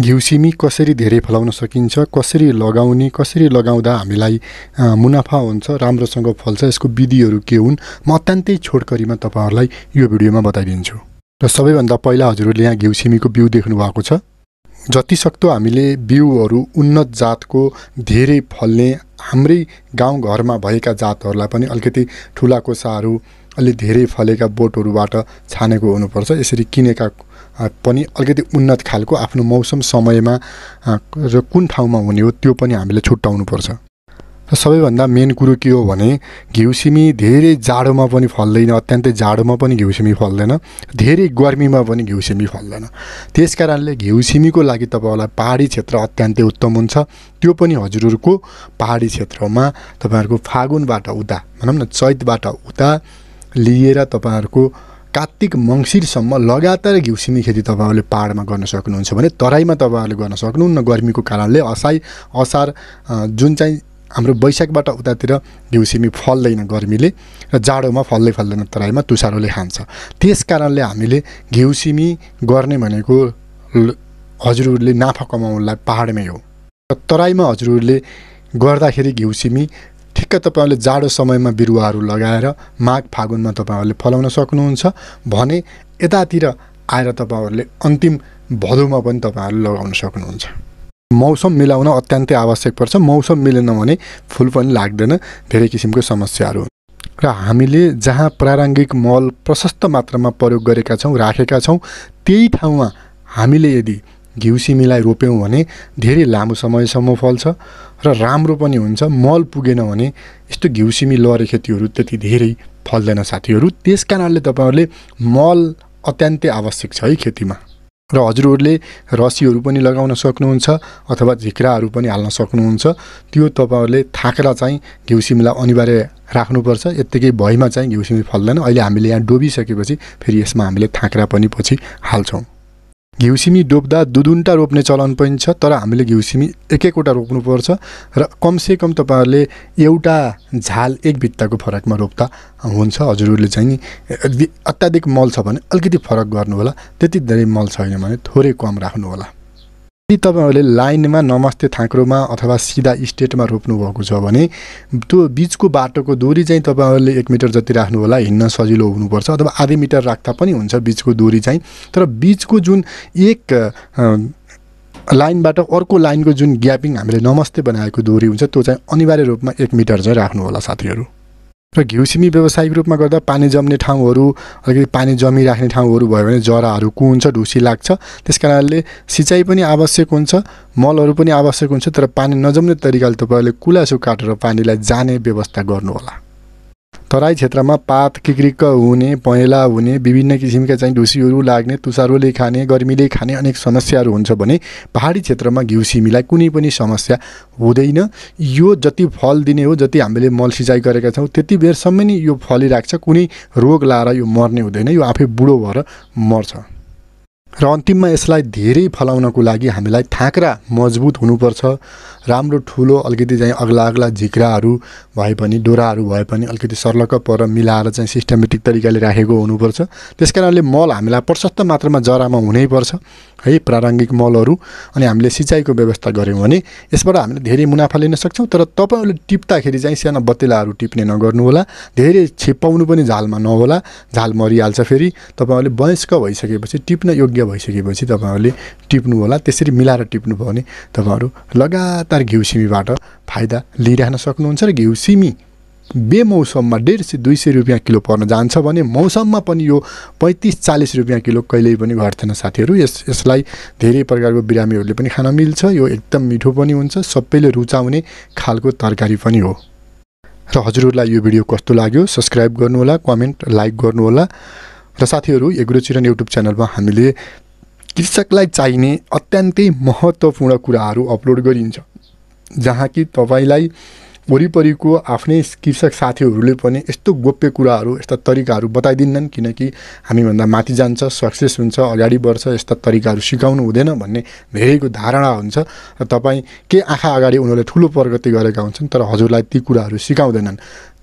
घिउसिमी कसरी धेरै फलाउन सकिन्छ कसरी लगाउने कसरी लगाउँदा हामीलाई मुनाफा हुन्छ राम्रोसँग फल्छ यसको विधिहरू के हुन् म अत्यन्तै छोडकरीमा तपाईँहरूलाई यो भिडियोमा बताइदिन्छु र सबैभन्दा पहिला हजुरहरूले यहाँ घिउसिमीको बिउ देख्नु भएको छ जति सक्दो हामीले बिउहरू उन्नत जातको धेरै फल्ने हाम्रै गाउँघरमा भएका जातहरूलाई पनि अलिकति ठुला कोसाहरू अलि धेरै फलेका बोटहरूबाट छानेको हुनुपर्छ यसरी किनेका पनि अलिकति उन्नत खालको आफ्नो मौसम समयमा र कुन ठाउँमा हुने हो त्यो पनि हामीले छुट्याउनुपर्छ र सबैभन्दा मेन कुरो के हो भने घिउसिमी धेरै जाडोमा पनि फल्दैन अत्यन्तै जाडोमा पनि घिउसिमी फल्दैन धेरै गर्मीमा पनि घिउसिमी फल्दैन त्यस कारणले घिउसिमीको लागि तपाईँहरूलाई पाहाडी क्षेत्र अत्यन्तै उत्तम हुन्छ त्यो पनि हजुरहरूको पाहाडी क्षेत्रमा तपाईँहरूको फागुनबाट उता भनौँ न चैतबाट उता लिएर तपाईँहरूको कात्तिक मङ्सिरसम्म लगातार घिउसिनी खेती तपाईँहरूले पाहाडमा गर्न सक्नुहुन्छ भने तराईमा तपाईँहरूले गर्न सक्नुहुन्न गर्मीको कारणले असाई असार जुन चाहिँ हाम्रो वैशाखबाट उतातिर घिउसिमी फल्दैन गर्मीले र जाडोमा फल्दै फल्दैन तराईमा तुसारोले खान्छ त्यस कारणले हामीले घिउसिमी गर्ने भनेको हजुरहरूले नाफा कमाउनलाई पाहाडमै हो तराईमा हजुरहरूले गर्दाखेरि घिउसिमी ठिक्क तपाईँहरूले जाडो समयमा बिरुवाहरू लगाएर माघ फागुनमा तपाईँहरूले फलाउन सक्नुहुन्छ भने यतातिर आएर तपाईँहरूले अन्तिम भदौमा पनि तपाईँहरूले लगाउन सक्नुहुन्छ मौसम मिलाउन अत्यन्तै आवश्यक पर्छ मौसम मिलेन भने फुल पनि लाग्दैन धेरै किसिमको समस्याहरू र हामीले जहाँ प्रारङ्गिक मल प्रशस्त मात्रामा प्रयोग गरेका छौँ राखेका छौँ त्यही ठाउँमा हामीले यदि घिउ सिमीलाई रोप्यौँ भने धेरै लामो समयसम्म फल्छ र राम्रो पनि हुन्छ मल पुगेन भने यस्तो घिउ सिमी लरे खेतीहरू त्यति धेरै फल्दैन साथीहरू त्यस कारणले तपाईँहरूले मल अत्यन्तै आवश्यक छ है खेतीमा र हजुरहरूले रसीहरू पनि लगाउन सक्नुहुन्छ अथवा झिक्राहरू पनि हाल्न सक्नुहुन्छ त्यो तपाईँहरूले थाकेरा चाहिँ घिउ सिमीलाई अनिवार्य राख्नुपर्छ यत्तिकै भएमा चाहिँ घिउ सिमी फल्दैन अहिले हामीले यहाँ डोबिसकेपछि फेरि यसमा हामीले थाक्रा पनि पछि हाल्छौँ घिउसिमी डोप्दा दुदुन्टा रोप्ने चलन पनि छ तर हामीले घिउसिमी एक एकवटा रोप्नुपर्छ र कमसेकम तपाईँहरूले एउटा झाल एक भित्ताको फरकमा रोप्दा हुन्छ हजुरहरूले चाहिँ नि अत्याधिक मल छ भने अलिकति फरक गर्नु होला त्यति धेरै मल छैन भने थोरै कम राख्नुहोला यदि तपाईँहरूले लाइनमा नमस्ते थाँक्रोमा अथवा सिधा स्टेटमा रोप्नु भएको छ भने त्यो बिचको बाटोको दूरी चाहिँ तपाईँहरूले एक मिटर जति राख्नु होला हिँड्न सजिलो हुनुपर्छ अथवा आधी मिटर राख्दा पनि हुन्छ बिचको दूरी चाहिँ तर बिचको जुन एक लाइनबाट अर्को लाइनको जुन ग्यापिङ हामीले नमस्ते बनाएको दूरी हुन्छ त्यो चाहिँ अनिवार्य रूपमा एक मिटर चाहिँ राख्नु होला साथीहरू र सिमी व्यावसायिक रूपमा गर्दा पानी जम्ने ठाउँहरू अलिकति पानी जमिराख्ने ठाउँहरू भयो भने जराहरू हुन्छ ढुसी लाग्छ त्यस कारणले सिँचाइ पनि आवश्यक हुन्छ मलहरू पनि आवश्यक हुन्छ तर पानी नजम्ने तरिकाले तपाईँहरूले कुलासो काटेर पानीलाई जाने व्यवस्था गर्नुहोला तराई क्षेत्रमा पात किक्रिक्क हुने पहेँला हुने विभिन्न किसिमका चाहिँ ढुसीहरू लाग्ने तुसारोले खाने गर्मीले खाने अनेक समस्याहरू हुन्छ भने पहाडी क्षेत्रमा घिउ सिमीलाई कुनै पनि समस्या हुँदैन यो जति फल दिने हो जति हामीले मल सिँचाइ गरेका छौँ त्यति बेरसम्म नै यो फलिरहेको छ कुनै रोग लाएर यो मर्ने हुँदैन यो आफै बुढो भएर मर्छ र अन्तिममा यसलाई धेरै फलाउनको लागि हामीलाई थाँक्रा मजबुत हुनुपर्छ राम्रो ठुलो अलिकति चाहिँ अग्ला अग्ला झिक्राहरू भए पनि डोराहरू भए पनि अलिकति सर्लक पर मिलाएर चाहिँ सिस्टमेटिक तरिकाले राखेको हुनुपर्छ त्यस कारणले मल हामीलाई प्रशस्त मात्रामा जरामा हुनैपर्छ है प्रारङ्गिक मलहरू अनि हामीले सिँचाइको व्यवस्था गऱ्यौँ भने यसबाट हामीले धेरै मुनाफा लिन सक्छौँ तर तपाईँहरूले टिप्दाखेरि चाहिँ सानो बतेलाहरू टिप्ने नगर्नुहोला धेरै छिप्पाउनु पनि झालमा नहोला झाल मरिहाल्छ फेरि तपाईँहरूले वयस्क भइसकेपछि टिप्न योग्य भइसकेपछि तपाईँहरूले होला त्यसरी मिलाएर टिप्नुभयो भने तपाईँहरू लगातार घिउ सिमीबाट फाइदा लिइरहन सक्नुहुन्छ र घिउ सिमी बेमौसममा डेढ सय दुई सय रुपियाँ किलो पर्न जान्छ भने मौसममा पनि यो पैँतिस चालिस रुपियाँ किलो कहिल्यै पनि घट्दैन साथीहरू यस यसलाई धेरै प्रकारको बिरामीहरूले पनि खान मिल्छ यो एकदम मिठो पनि हुन्छ सबैले रुचाउने खालको तरकारी पनि हो र हजुरहरूलाई यो भिडियो कस्तो लाग्यो सब्सक्राइब गर्नुहोला कमेन्ट लाइक गर्नुहोला र साथीहरू एग्रोचिरन युट्युब च्यानलमा हामीले कृषकलाई चाहिने अत्यन्तै महत्त्वपूर्ण कुराहरू अपलोड गरिन्छ जहाँ कि तपाईँलाई वरिपरिको आफ्नै कृषक साथीहरूले पनि यस्तो गोप्य कुराहरू यस्ता तरिकाहरू बताइदिन्नन् किनकि हामीभन्दा माथि जान्छ सक्सेस हुन्छ अगाडि बढ्छ यस्ता तरिकाहरू सिकाउनु हुँदैन भन्ने धेरैको धारणा हुन्छ र तपाईँ के आँखा अगाडि उनीहरूले ठुलो प्रगति गरेका हुन्छन् तर हजुरलाई ती कुराहरू सिकाउँदैनन्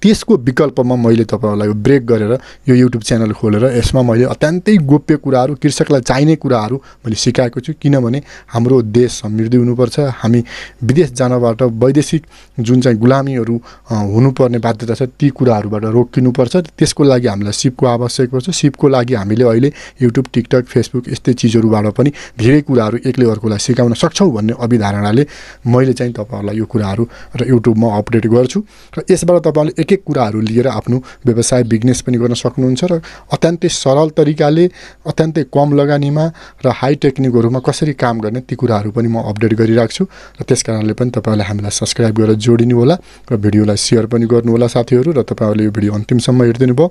त्यसको विकल्पमा मैले तपाईँहरूलाई ब्रेक गरेर यो युट्युब च्यानल खोलेर यसमा मैले अत्यन्तै गोप्य कुराहरू कृषकलाई चाहिने कुराहरू मैले सिकाएको छु किनभने हाम्रो देश समृद्धि हुनुपर्छ हामी विदेश जानबाट वैदेशिक जुन चाहिँ गुलामीहरू हुनुपर्ने बाध्यता छ ती कुराहरूबाट रोकिनुपर्छ त्यसको लागि हामीलाई सिपको आवश्यक पर्छ सिपको लागि हामीले अहिले युट्युब टिकटक फेसबुक यस्तै चिजहरूबाट पनि धेरै कुराहरू एकले अर्कोलाई सिकाउन सक्छौँ भन्ने अभिधारणाले मैले चाहिँ तपाईँहरूलाई यो कुराहरू र युट्युबमा अपडेट गर्छु र यसबाट तपाईँहरूले एक एक कुराहरू लिएर आफ्नो व्यवसाय बिजनेस पनि गर्न सक्नुहुन्छ र अत्यन्तै सरल तरिकाले अत्यन्तै कम लगानीमा र हाई टेक्निकहरूमा कसरी काम गर्ने ती कुराहरू पनि म अपडेट गरिराख्छु र त्यस कारणले पनि तपाईँहरूले हामीलाई सब्सक्राइब गरेर जोडिनु होला र भिडियोलाई सेयर पनि गर्नुहोला साथीहरू र तपाईँहरूले यो भिडियो अन्तिमसम्म हेरिदिनु भयो